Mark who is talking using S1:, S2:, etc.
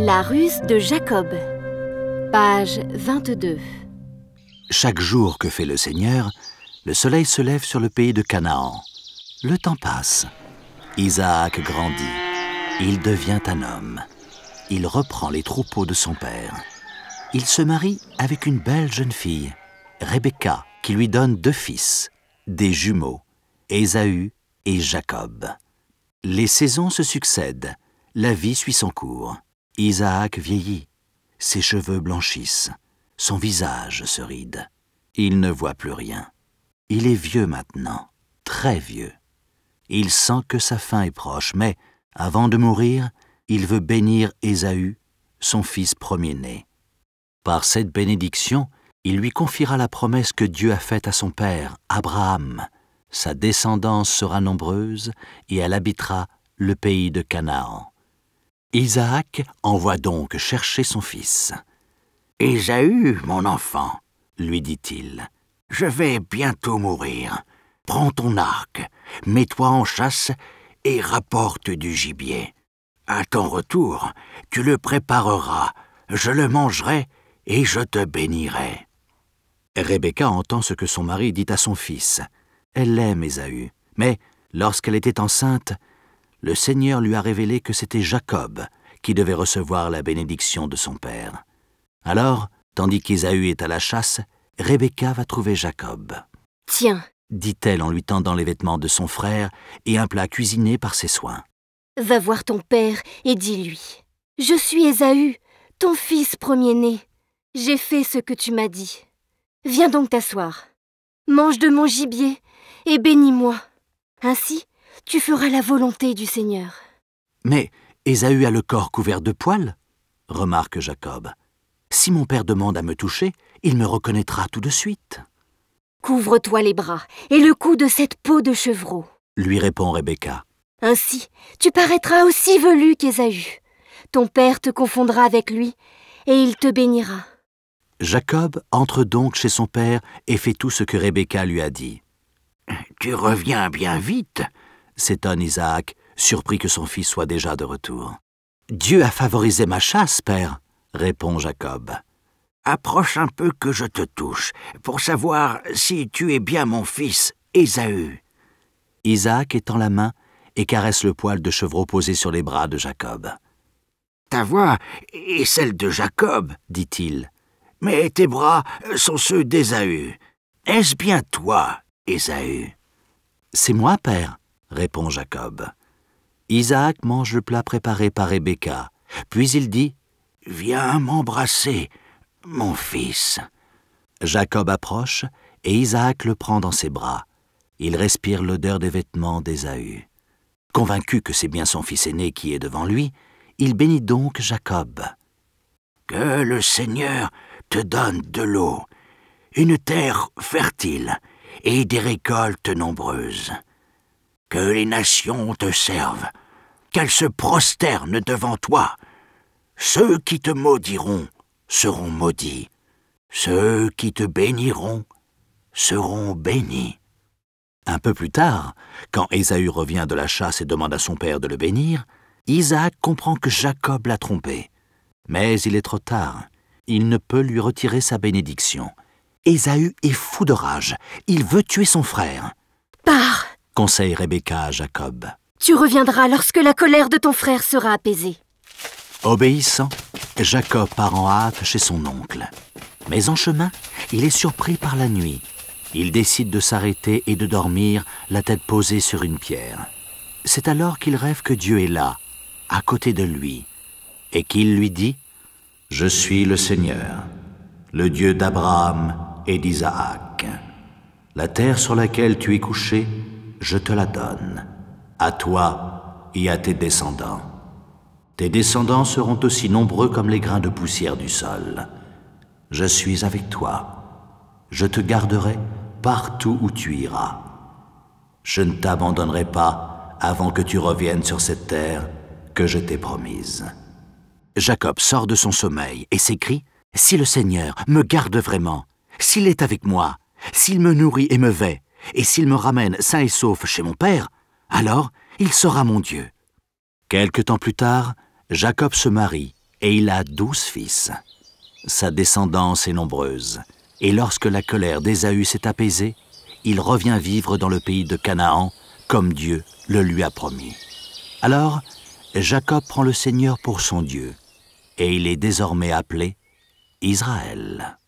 S1: La ruse de Jacob Page 22 Chaque jour que fait le Seigneur, le soleil se lève sur le pays de Canaan. Le temps passe. Isaac grandit. Il devient un homme. Il reprend les troupeaux de son père. Il se marie avec une belle jeune fille, Rebecca, qui lui donne deux fils, des jumeaux, Ésaü et Jacob. Les saisons se succèdent, la vie suit son cours. Isaac vieillit, ses cheveux blanchissent, son visage se ride. Il ne voit plus rien. Il est vieux maintenant, très vieux. Il sent que sa fin est proche, mais, avant de mourir, il veut bénir Ésaü, son fils premier-né. Par cette bénédiction, il lui confiera la promesse que Dieu a faite à son père, Abraham. Sa descendance sera nombreuse et elle habitera le pays de Canaan. Isaac envoie donc chercher son fils. Ésaü, mon enfant, lui dit-il, je vais bientôt mourir. Prends ton arc, mets-toi en chasse et rapporte du gibier. À ton retour, tu le prépareras, je le mangerai et je te bénirai. Rebecca entend ce que son mari dit à son fils. Elle aime Ésaü, mais lorsqu'elle était enceinte, le Seigneur lui a révélé que c'était Jacob qui devait recevoir la bénédiction de son père. Alors, tandis qu'Ésaü est à la chasse, Rebecca va trouver Jacob. Tiens, dit-elle en lui tendant les vêtements de son frère et un plat cuisiné par ses soins. Va voir ton père et dis-lui. Je suis Ésaü, ton fils premier-né. J'ai fait ce que tu m'as dit. Viens donc t'asseoir. Mange de mon gibier et bénis-moi. Ainsi, tu feras la volonté du Seigneur. Mais Ésaü a le corps couvert de poils, remarque Jacob. Si mon père demande à me toucher, il me reconnaîtra tout de suite. Couvre-toi les bras et le cou de cette peau de chevreau, lui répond Rebecca. Ainsi, tu paraîtras aussi velu qu'Ésaü. Ton père te confondra avec lui, et il te bénira. Jacob entre donc chez son père et fait tout ce que Rebecca lui a dit. Tu reviens bien vite, s'étonne Isaac, surpris que son fils soit déjà de retour. Dieu a favorisé ma chasse, père, répond Jacob. Approche un peu que je te touche, pour savoir si tu es bien mon fils, Ésaü. Isaac étend la main et caresse le poil de chevreau posé sur les bras de Jacob. Ta voix est celle de Jacob, dit-il, mais tes bras sont ceux d'Ésaü. Est-ce bien toi, Ésaü C'est moi, père, répond Jacob. Isaac mange le plat préparé par Rebecca, puis il dit Viens m'embrasser, mon fils. Jacob approche et Isaac le prend dans ses bras. Il respire l'odeur des vêtements d'Ésaü. Convaincu que c'est bien son fils aîné qui est devant lui, il bénit donc Jacob. Que le Seigneur te donne de l'eau, une terre fertile et des récoltes nombreuses. Que les nations te servent, qu'elles se prosternent devant toi. Ceux qui te maudiront seront maudits, ceux qui te béniront seront bénis. Un peu plus tard, quand Ésaü revient de la chasse et demande à son père de le bénir, Isaac comprend que Jacob l'a trompé. Mais il est trop tard. Il ne peut lui retirer sa bénédiction. Ésaü est fou de rage. Il veut tuer son frère. Pars conseille Rebecca à Jacob. Tu reviendras lorsque la colère de ton frère sera apaisée. Obéissant, Jacob part en hâte chez son oncle. Mais en chemin, il est surpris par la nuit. Il décide de s'arrêter et de dormir, la tête posée sur une pierre. C'est alors qu'il rêve que Dieu est là, à côté de lui, et qu'il lui dit ⁇ Je suis le Seigneur, le Dieu d'Abraham et d'Isaac. La terre sur laquelle tu es couché, je te la donne, à toi et à tes descendants. Tes descendants seront aussi nombreux comme les grains de poussière du sol. Je suis avec toi. Je te garderai partout où tu iras. Je ne t'abandonnerai pas avant que tu reviennes sur cette terre que je t'ai promise. Jacob sort de son sommeil et s'écrie « Si le Seigneur me garde vraiment, s'il est avec moi, s'il me nourrit et me vêt, et s'il me ramène sain et sauf chez mon père, alors il sera mon Dieu. Quelque temps plus tard, Jacob se marie, et il a douze fils. Sa descendance est nombreuse, et lorsque la colère d'Ésaü s'est apaisée, il revient vivre dans le pays de Canaan, comme Dieu le lui a promis. Alors, Jacob prend le Seigneur pour son Dieu, et il est désormais appelé Israël.